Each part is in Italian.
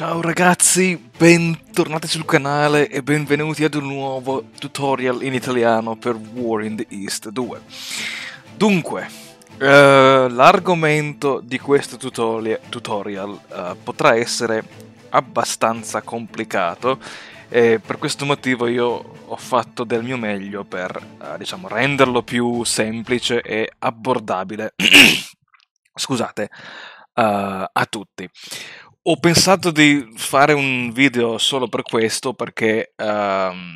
Ciao ragazzi, bentornati sul canale e benvenuti ad un nuovo tutorial in italiano per War in the East 2. Dunque, eh, l'argomento di questo tutorial, tutorial eh, potrà essere abbastanza complicato e per questo motivo io ho fatto del mio meglio per eh, diciamo, renderlo più semplice e abbordabile. Scusate, eh, a tutti ho pensato di fare un video solo per questo perché, ehm,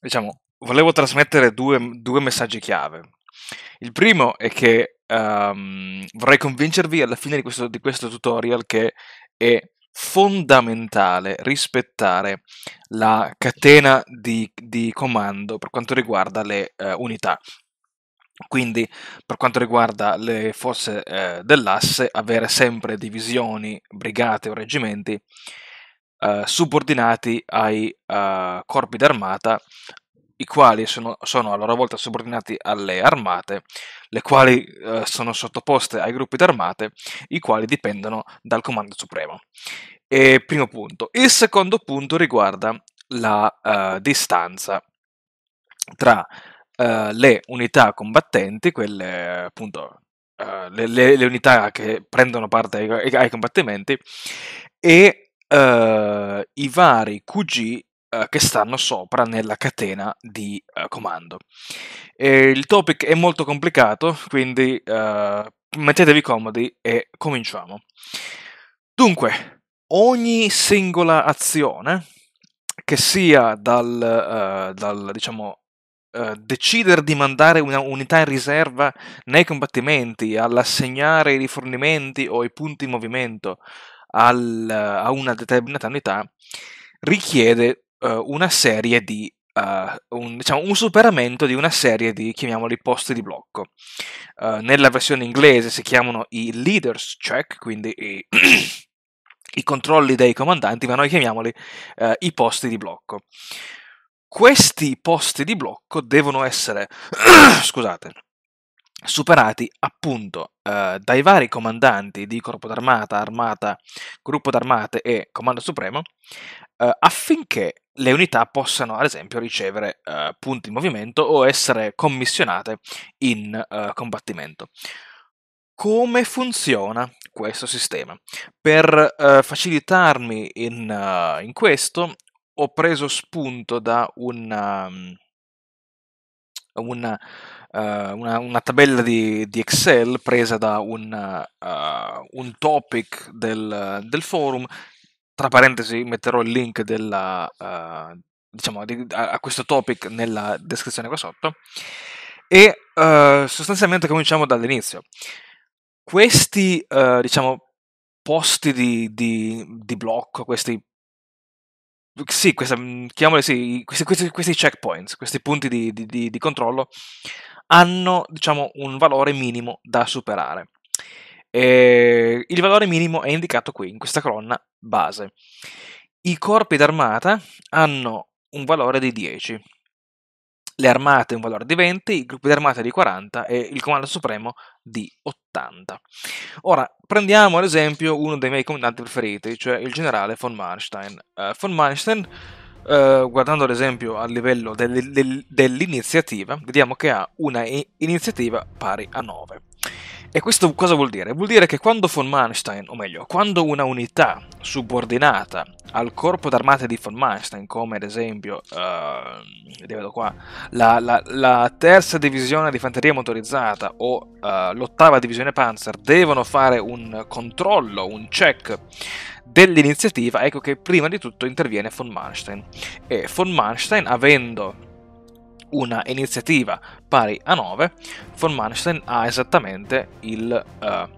diciamo, volevo trasmettere due, due, messaggi chiave. Il primo è che ehm, vorrei convincervi alla fine di questo, di questo tutorial che è fondamentale rispettare la catena di, di comando per quanto riguarda le uh, unità. Quindi per quanto riguarda le forze eh, dell'asse, avere sempre divisioni, brigate o reggimenti eh, subordinati ai eh, corpi d'armata, i quali sono, sono, a loro volta subordinati alle armate, le quali eh, sono sottoposte ai gruppi d'armate, i quali dipendono dal comando supremo. E, primo punto. Il secondo punto riguarda la eh, distanza tra eh, le unità combattenti, quelle appunto uh, le, le, le, unità che prendono parte ai, ai combattimenti e eh, i vari QG che stanno sopra nella catena di uh, comando. E il topic è molto complicato, quindi uh, mettetevi comodi e cominciamo. Dunque, ogni singola azione, che sia dal, uh, dal diciamo, eh, decidere di mandare una unità in riserva nei combattimenti, all'assegnare i rifornimenti o i punti in movimento al, a una determinata unità, richiede uh, una serie di Uh, un, diciamo, un, superamento di una serie di, chiamiamoli, posti di blocco. Uh, nella versione inglese si chiamano i leaders check, quindi i, i controlli dei comandanti, ma noi chiamiamoli uh, i posti di blocco questi posti di blocco devono essere scusate, superati appunto eh, dai vari comandanti di corpo d'armata, armata, gruppo d'armate e comando supremo eh, affinché le unità possano ad esempio ricevere eh, punti in movimento o essere commissionate in eh, combattimento. Come funziona questo sistema? Per eh, facilitarmi in, eh, in questo ho preso spunto da um, una, una, eh, una, una tabella di, di, Excel presa da un, uh, un topic del, del, forum. Tra parentesi metterò il link della, uh, diciamo, di, a, a, questo topic nella descrizione qua sotto. E uh, sostanzialmente cominciamo dall'inizio. Questi, diciamo, posti di, di, di, blocco, questi sì, questa, mhmm, sì questi, questi, questi, checkpoints, questi punti di, di, di controllo hanno diciamo, un valore minimo da superare. E eh, il valore minimo è indicato qui, in questa colonna base. I corpi d'armata hanno un valore di 10, le armate un valore di 20, i gruppi di armate di 40 e il comando supremo di 80. Ora, prendiamo ad esempio uno dei miei comandanti preferiti, cioè il generale von Manstein. Uh, eh, von Manstein, uh, eh, guardando ad esempio a livello del, del, dell'iniziativa, vediamo che ha una iniziativa pari a 9. E questo cosa vuol dire? Vuol dire che quando von Manstein, o meglio, quando una unità subordinata al corpo d'armata di von Manstein, come ad esempio, uh, qua, la, la, la, terza divisione di fanteria motorizzata o uh, l'ottava divisione panzer, devono fare un controllo, un check dell'iniziativa, ecco che prima di tutto interviene von Manstein. E von Manstein, avendo una iniziativa pari a 9, von Manstein ha esattamente il eh,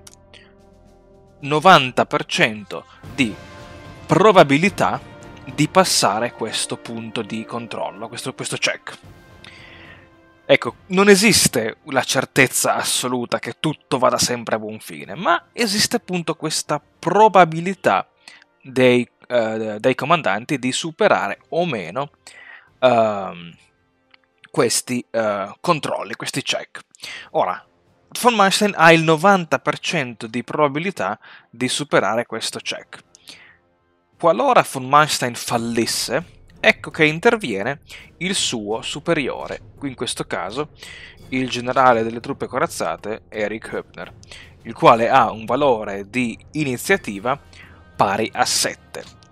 90% di probabilità di passare questo punto di controllo, questo, questo check. Ecco, non esiste la certezza assoluta che tutto vada sempre a buon fine, ma esiste appunto questa probabilità dei, eh, dei comandanti di superare o meno eh, questi uh, controlli, questi check. Ora, von Manstein ha il 90% di probabilità di superare questo check. Qualora von Manstein fallisse, ecco che interviene il suo superiore, qui in questo caso il generale delle truppe corazzate Eric Höppner, il quale ha un valore di iniziativa pari a 7.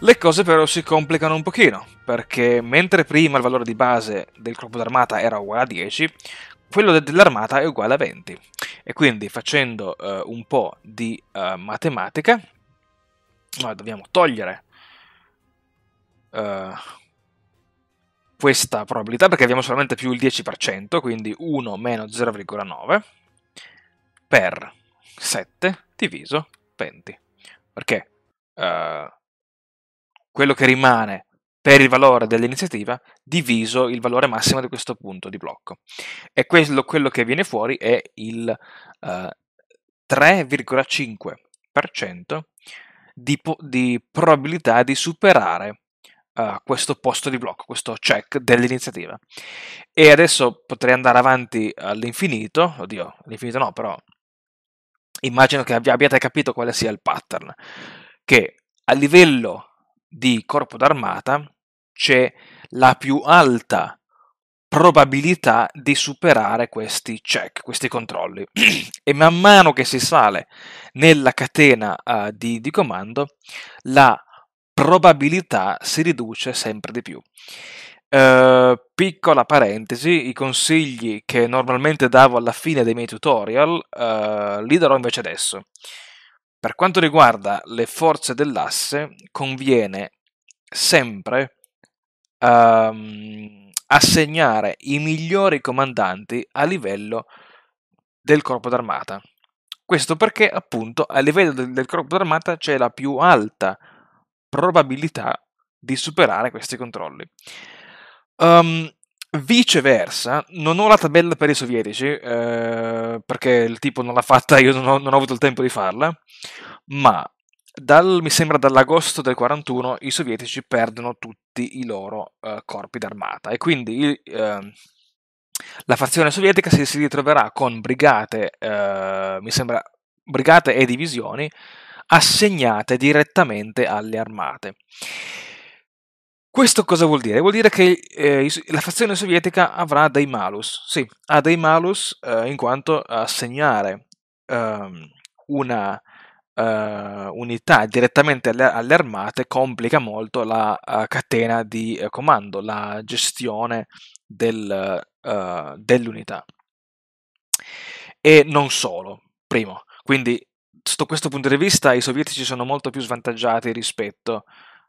Le cose però si complicano un pochino, perché mentre prima il valore di base del corpo d'armata era uguale a 10, quello dell'armata è uguale a 20. E quindi facendo eh, un po' di eh, matematica, noi dobbiamo togliere eh, questa probabilità, perché abbiamo solamente più il 10%, quindi 1 meno 0,9 per 7 diviso 20. Perché? Uh, quello che rimane per il valore dell'iniziativa diviso il valore massimo di questo punto di blocco. E quello, quello che viene fuori è il eh, 3,5% di, di, probabilità di superare Uh, questo posto di blocco, questo check dell'iniziativa. E adesso potrei andare avanti all'infinito, oddio, all'infinito no, però immagino che abbiate capito quale sia il pattern, che a livello di corpo d'armata c'è la più alta probabilità di superare questi check, questi controlli. e man mano che si sale nella catena uh, di, di comando, la probabilità si riduce sempre di più. Uh, piccola parentesi, i consigli che normalmente davo alla fine dei miei tutorial uh, li darò invece adesso. Per quanto riguarda le forze dell'asse, conviene sempre um, assegnare i migliori comandanti a livello del corpo d'armata. Questo perché appunto a livello del, del corpo d'armata c'è la più alta probabilità di superare questi controlli. Um, Viceversa, non ho la tabella per i sovietici, eh, perché il tipo non l'ha fatta, io non ho, non ho avuto il tempo di farla, ma dal, mi sembra dall'agosto del 41 i sovietici perdono tutti i loro eh, corpi d'armata e quindi eh, la fazione sovietica si, si ritroverà con brigate, eh, mi sembra, brigate e divisioni assegnate direttamente alle armate. Questo cosa vuol dire? Vuol dire che eh, la fazione sovietica avrà dei malus, sì, ha dei malus eh, in quanto assegnare ehm, eh, una unità direttamente alle, alle, armate complica molto la eh, catena di eh, comando, la gestione del, eh, dell'unità. E non solo, primo, quindi sotto questo punto di vista i sovietici sono molto più svantaggiati rispetto a...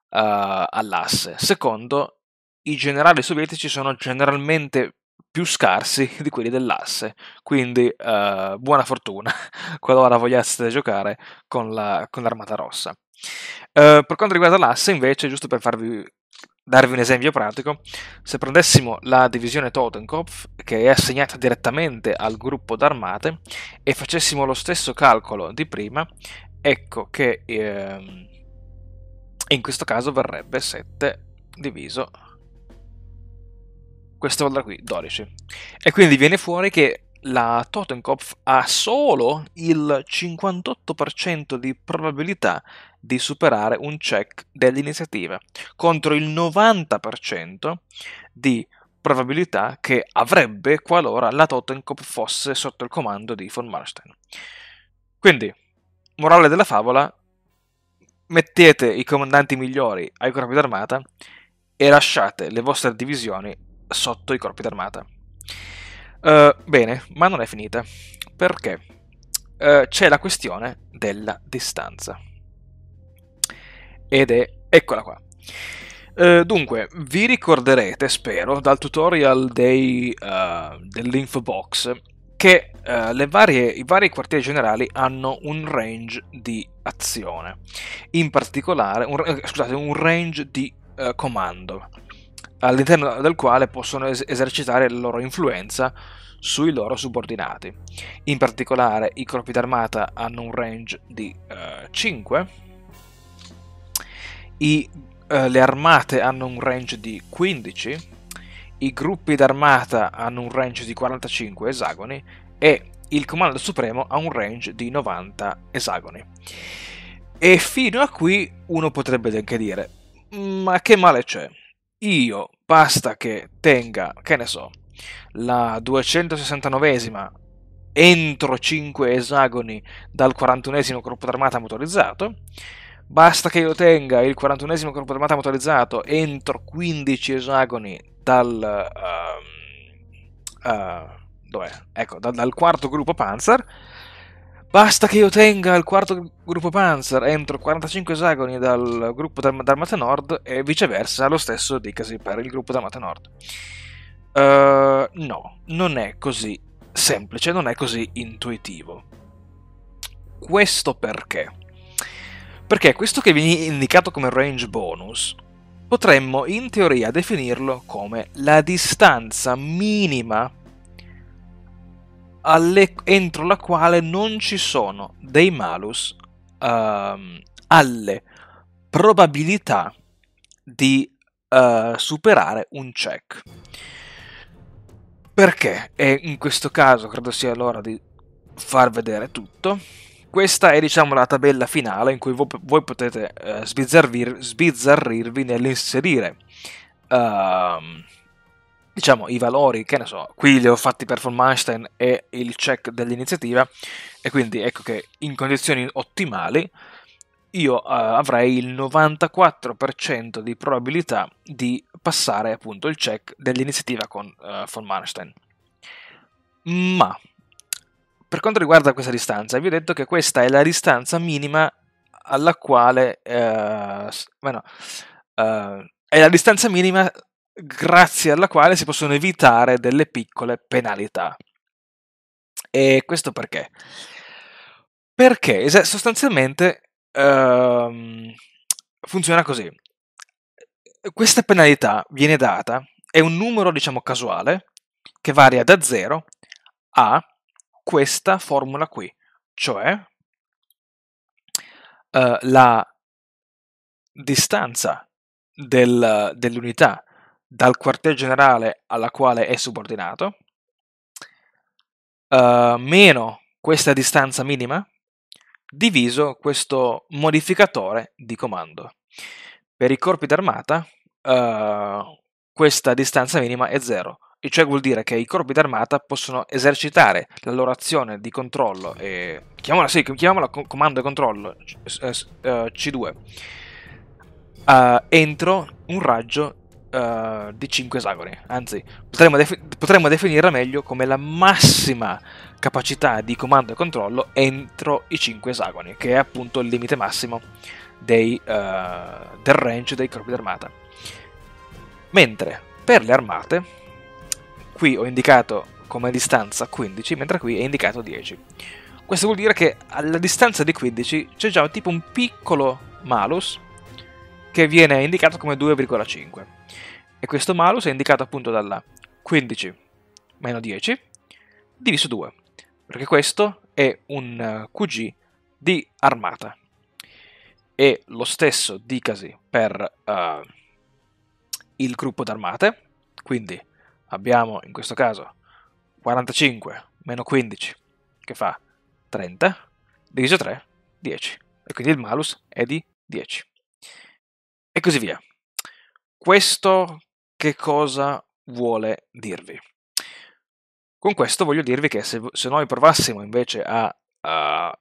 Eh, all'asse. Secondo, i generali sovietici sono generalmente più scarsi di quelli dell'asse, quindi eh, buona fortuna qualora vogliaste giocare con, la, con l'armata rossa. Eh, per quanto riguarda l'asse, invece, giusto per farvi darvi un esempio pratico, se prendessimo la divisione Totenkopf, che è assegnata direttamente al gruppo d'armate, e facessimo lo stesso calcolo di prima, ecco che ehm, e in questo caso verrebbe 7 diviso questo volta qui 12 e quindi viene fuori che la Totenkopf ha solo il 58% di probabilità di superare un check dell'iniziativa contro il 90% di probabilità che avrebbe qualora la Totenkopf fosse sotto il comando di von Marstein. Quindi, morale della favola, mettete i comandanti migliori ai corpi d'armata e lasciate le vostre divisioni sotto i corpi d'armata. Uh, bene, ma non è finita, perché uh, c'è la questione della distanza. Ed è... eccola qua. Uh, dunque, vi ricorderete, spero, dal tutorial dei, box che eh, varie, i vari quartieri generali hanno un range di azione, in particolare un, eh, scusate, un range di eh, comando, all'interno del quale possono es- esercitare la loro influenza sui loro subordinati. In particolare i corpi d'armata hanno un range di eh, 5, i, eh, le armate hanno un range di 15, i gruppi d'armata hanno un range di 45 esagoni e il comando supremo ha un range di 90 esagoni. E fino a qui uno potrebbe anche dire, ma che male c'è? Io basta che tenga, che ne so, la 269esima entro 5 esagoni dal 41esimo corpo d'armata motorizzato, basta che io tenga il 41esimo corpo d'armata motorizzato entro 15 esagoni dal, uh, uh, ecco, da, dal quarto gruppo Panzer. Basta che io tenga il quarto gruppo Panzer entro 45 esagoni dal gruppo d'armata nord e viceversa lo stesso dicasi per il gruppo d'armata nord. Uh, no, non è così semplice, non è così intuitivo. Questo perché? Perché questo che viene indicato come range bonus potremmo in teoria definirlo come la distanza minima alle, entro la quale non ci sono dei malus uh, alle probabilità di uh, superare un check. Perché? E in questo caso credo sia l'ora di far vedere tutto. Questa è diciamo la tabella finale in cui voi, voi potete eh, sbizzarrir, sbizzarrirvi nell'inserire uh, diciamo i valori, che ne so, qui li ho fatti per von Manstein e il check dell'iniziativa e quindi ecco che in condizioni ottimali io uh, avrei il 94% di probabilità di passare appunto il check dell'iniziativa con uh, von Manstein. Ma per quanto riguarda questa distanza, vi ho detto che questa è la distanza minima alla quale... Eh, bueno, eh, è la distanza minima grazie alla quale si possono evitare delle piccole penalità. E questo perché? Perché sostanzialmente ehm, funziona così. Questa penalità viene data, è un numero diciamo casuale, che varia da 0 a questa formula qui, cioè uh, la distanza del, dell'unità dal quartier generale alla quale è subordinato, uh, meno questa distanza minima, diviso questo modificatore di comando. Per i corpi d'armata uh, questa distanza minima è 0, il cioè vuol dire che i corpi d'armata possono esercitare la loro azione di controllo, e, chiamiamola, sì, chiamiamola comando e controllo C2, uh, eh, eh, entro un raggio uh, di 5 esagoni. Anzi, potremmo, defi- potremmo definirla meglio come la massima capacità di comando e controllo entro i 5 esagoni, che è appunto il limite massimo dei, uh, del range dei corpi d'armata. Mentre per le armate Qui ho indicato come distanza 15, mentre qui è indicato 10. Questo vuol dire che alla distanza di 15 c'è già tipo un piccolo malus che viene indicato come 2,5. E questo malus è indicato appunto dalla 15 meno 10 diviso 2, perché questo è un eh, QG di armata. E lo stesso dicasi per uh, il gruppo d'armate, quindi abbiamo in questo caso 45 meno 15 che fa 30 diviso 3 10 e quindi il malus è di 10 e così via questo che cosa vuole dirvi con questo voglio dirvi che se, se noi provassimo invece a, a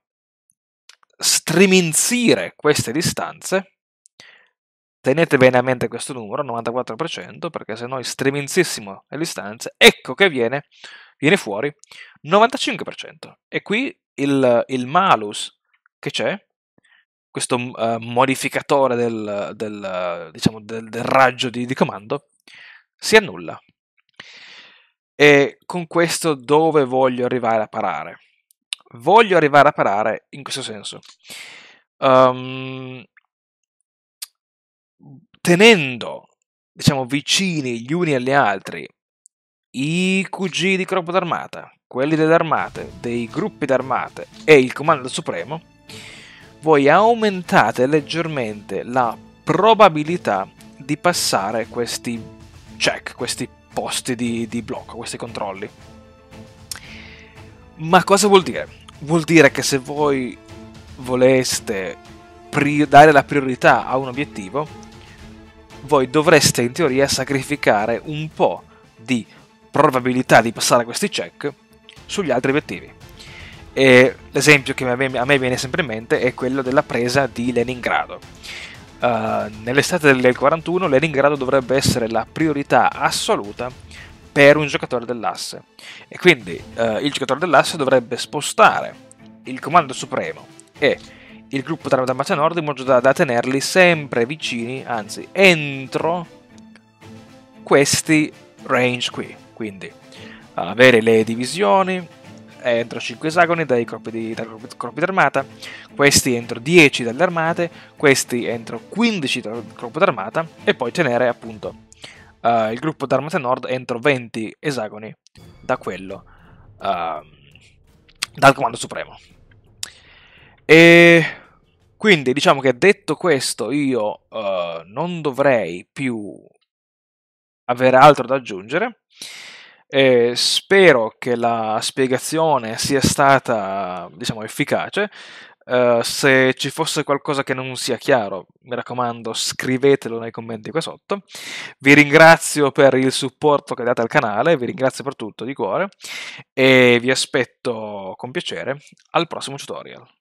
striminzire queste distanze Tenete bene a mente questo numero, 94%, perché se no estremizzissimo le distanze, ecco che viene, viene fuori 95%. E qui il, il malus che c'è, questo uh, modificatore del, del, diciamo, del, del raggio di, di comando, si annulla. E con questo dove voglio arrivare a parare? Voglio arrivare a parare in questo senso. Um, tenendo diciamo vicini gli uni agli altri i QG di corpo d'armata, quelli delle armate, dei gruppi d'armate e il comando supremo, voi aumentate leggermente la probabilità di passare questi check, questi posti di, di blocco, questi controlli. Ma cosa vuol dire? Vuol dire che se voi voleste dare la priorità a un obiettivo, voi dovreste in teoria sacrificare un po' di probabilità di passare questi check sugli altri obiettivi. E l'esempio che a me, viene sempre in mente è quello della presa di Leningrado. Uh, nell'estate del 41 Leningrado dovrebbe essere la priorità assoluta per un giocatore dell'asse e quindi uh, il giocatore dell'asse dovrebbe spostare il comando supremo e il gruppo da Dalmatia Nord in modo da, da tenerli sempre vicini, anzi entro questi range qui. Quindi avere le divisioni entro 5 esagoni dai corpi, di, dai corpi d'armata, questi entro 10 dalle armate, questi entro 15 dal corpo d'armata e poi tenere appunto uh, il gruppo d'armata nord entro 20 esagoni da quello uh, dal comando supremo. E quindi diciamo che detto questo io uh, non dovrei più avere altro da aggiungere. Eh, spero che la spiegazione sia stata diciamo, efficace. Eh, se ci fosse qualcosa che non sia chiaro, mi raccomando, scrivetelo nei commenti qua sotto. Vi ringrazio per il supporto che date al canale, vi ringrazio per tutto di cuore e vi aspetto con piacere al prossimo tutorial.